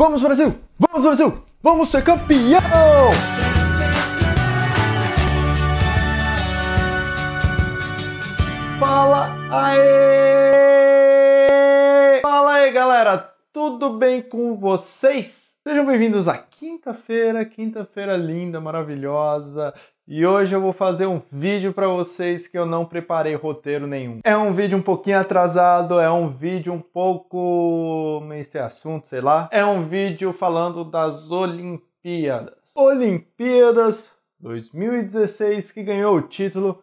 Vamos, Brasil! Vamos, Brasil! Vamos ser campeão! Fala aí! Fala aí, galera! Tudo bem com vocês? Sejam bem-vindos à quinta-feira, quinta-feira linda, maravilhosa. E hoje eu vou fazer um vídeo para vocês que eu não preparei roteiro nenhum. É um vídeo um pouquinho atrasado, é um vídeo um pouco esse assunto, sei lá. É um vídeo falando das Olimpíadas. Olimpíadas 2016 que ganhou o título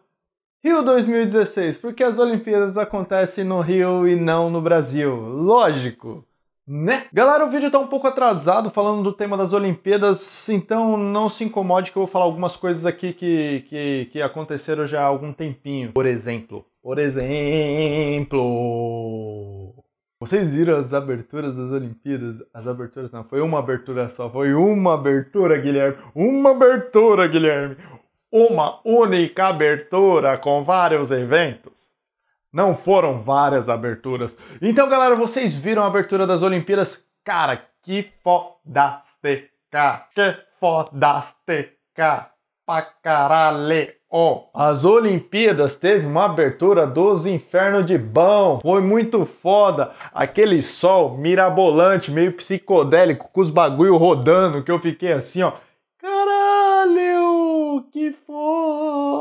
Rio 2016, porque as Olimpíadas acontecem no Rio e não no Brasil. Lógico né? Galera, o vídeo tá um pouco atrasado falando do tema das Olimpíadas, então não se incomode que eu vou falar algumas coisas aqui que, que, que aconteceram já há algum tempinho. Por exemplo, por exemplo. Vocês viram as aberturas das Olimpíadas? As aberturas não, foi uma abertura só, foi uma abertura, Guilherme. Uma abertura, Guilherme. Uma única abertura com vários eventos. Não foram várias aberturas. Então, galera, vocês viram a abertura das Olimpíadas? Cara, que fodástica! Que fodástica! Pra caralho! oh, as Olimpíadas teve uma abertura dos infernos de bão. Foi muito foda. Aquele sol mirabolante, meio psicodélico, com os bagulho rodando, que eu fiquei assim, ó. Caralho, que foda!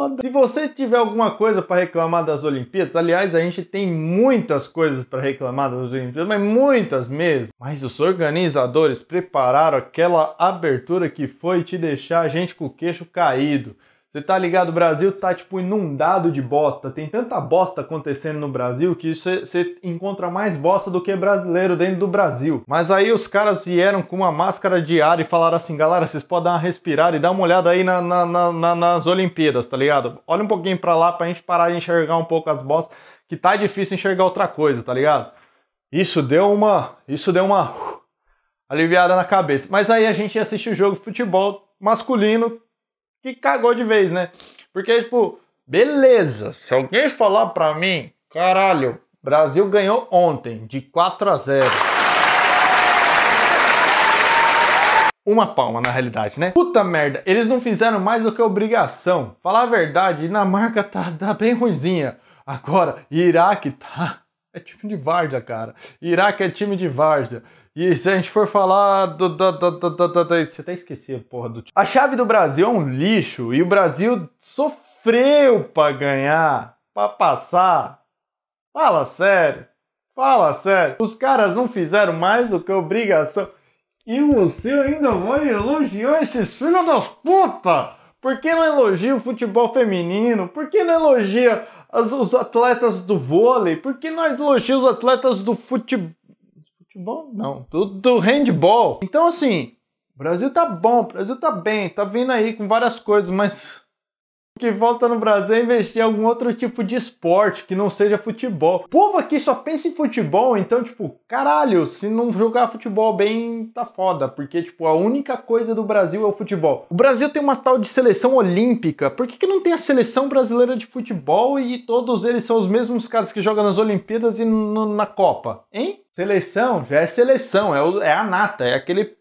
foda. Se você tiver alguma coisa para reclamar das Olimpíadas, aliás, a gente tem muitas coisas para reclamar das Olimpíadas, mas muitas mesmo. Mas os organizadores prepararam aquela abertura que foi te deixar a gente com o queixo caído. Você tá ligado, o Brasil tá tipo inundado de bosta. Tem tanta bosta acontecendo no Brasil que você encontra mais bosta do que brasileiro dentro do Brasil. Mas aí os caras vieram com uma máscara de ar e falaram assim: galera, vocês podem dar uma respirada e dar uma olhada aí na, na, na, nas Olimpíadas, tá ligado? Olha um pouquinho pra lá pra gente parar de enxergar um pouco as bostas, que tá difícil enxergar outra coisa, tá ligado? Isso deu uma. Isso deu uma. Aliviada na cabeça. Mas aí a gente assiste o jogo de futebol masculino que cagou de vez, né? Porque, tipo, beleza, se alguém falar pra mim, caralho, Brasil ganhou ontem de 4 a 0. Uma palma, na realidade, né? Puta merda, eles não fizeram mais do que obrigação. Falar a verdade, Dinamarca tá, tá bem ruizinha. Agora, Iraque tá é time de várzea, cara. Iraque é time de várzea. E se a gente for falar do, do, do, do, Você até esqueceu, porra, do time. A chave do Brasil é um lixo e o Brasil sofreu pra ganhar, pra passar. Fala sério. Fala sério. Os caras não fizeram mais do que obrigação. E você ainda vai elogiar esses filhos das putas? Por que não elogia o futebol feminino? Por que não elogia as, os atletas do vôlei? Por que nós elogiamos os atletas do futebol? Futebol? Não, do, do handball. Então, assim, o Brasil tá bom, o Brasil tá bem, tá vindo aí com várias coisas, mas que volta no Brasil é investir em algum outro tipo de esporte que não seja futebol. O povo aqui só pensa em futebol, então, tipo, caralho, se não jogar futebol bem, tá foda, porque, tipo, a única coisa do Brasil é o futebol. O Brasil tem uma tal de seleção olímpica, por que, que não tem a seleção brasileira de futebol e todos eles são os mesmos caras que jogam nas Olimpíadas e na Copa? Hein? Seleção já é seleção, é, o, é a nata, é aquele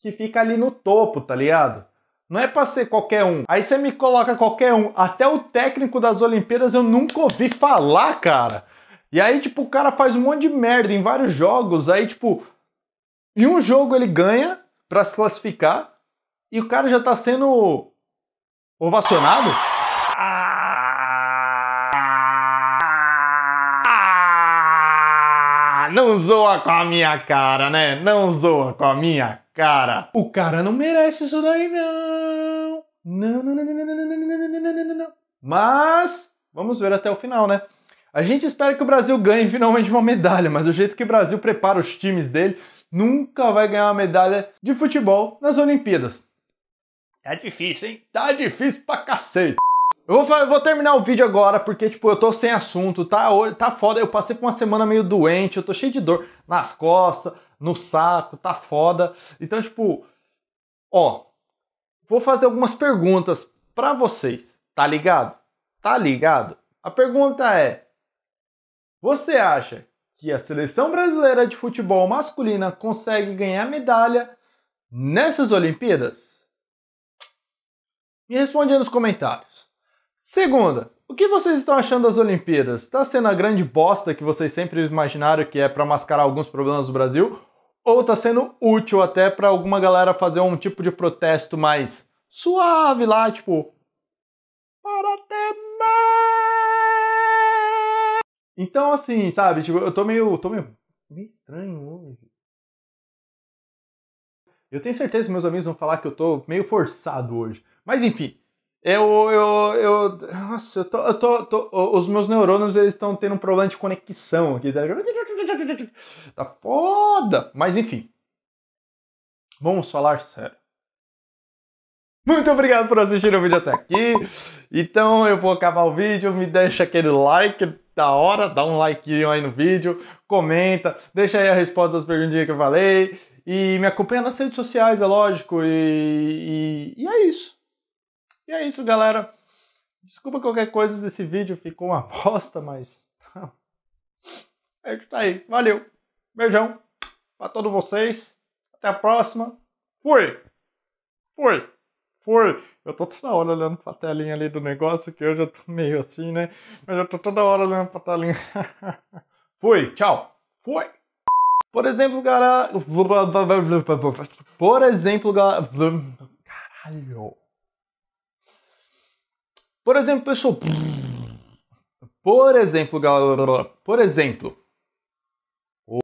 que fica ali no topo, tá ligado? Não é para ser qualquer um. Aí você me coloca qualquer um. Até o técnico das Olimpíadas eu nunca ouvi falar, cara. E aí, tipo, o cara faz um monte de merda em vários jogos. Aí, tipo, em um jogo ele ganha para se classificar e o cara já tá sendo ovacionado. não zoa com a minha cara, né? Não zoa com a minha cara. O cara não merece isso daí, não. Não, não, não, não, não, não, não, não, não, não, não, Mas vamos ver até o final, né? A gente espera que o Brasil ganhe finalmente uma medalha, mas do jeito que o Brasil prepara os times dele, nunca vai ganhar uma medalha de futebol nas Olimpíadas. Tá difícil, hein? Tá difícil pra cacete. Eu vou, vou, terminar o vídeo agora, porque, tipo, eu tô sem assunto, tá, tá foda. Eu passei por uma semana meio doente, eu tô cheio de dor nas costas, no saco, tá foda. Então, tipo, ó, vou fazer algumas perguntas para vocês. Tá ligado? Tá ligado? A pergunta é: você acha que a seleção brasileira de futebol masculina consegue ganhar medalha nessas Olimpíadas? Me responde aí nos comentários. Segunda, o que vocês estão achando das Olimpíadas? Está sendo a grande bosta que vocês sempre imaginaram que é para mascarar alguns problemas do Brasil? ou tá sendo útil até para alguma galera fazer um tipo de protesto mais suave lá, tipo para Então assim, sabe, tipo, eu tô meio, tô meio, meio estranho hoje. Eu tenho certeza que meus amigos vão falar que eu tô meio forçado hoje. Mas enfim, eu, eu, eu, nossa, eu tô, eu tô, tô os meus neurônios eles estão tendo um problema de conexão aqui. Tá, tá foda! Mas enfim. Vamos falar sério. Muito obrigado por assistir o vídeo até aqui. Então eu vou acabar o vídeo, me deixa aquele like da hora, dá um like aí no vídeo, comenta, deixa aí a resposta das perguntinhas que eu falei e me acompanha nas redes sociais, é lógico, e, e, e é isso. E é isso, galera. Desculpa qualquer coisa desse vídeo, ficou uma bosta, mas. é isso aí. Valeu. Beijão pra todos vocês. Até a próxima. Fui! Fui! Fui! Eu tô toda hora olhando pra telinha ali do negócio, que hoje eu tô meio assim, né? Mas eu tô toda hora olhando pra telinha. Fui! Tchau! Fui! Por exemplo, galera. Por exemplo, galera. Caralho! Por exemplo, sou. Por exemplo, galera. Por exemplo,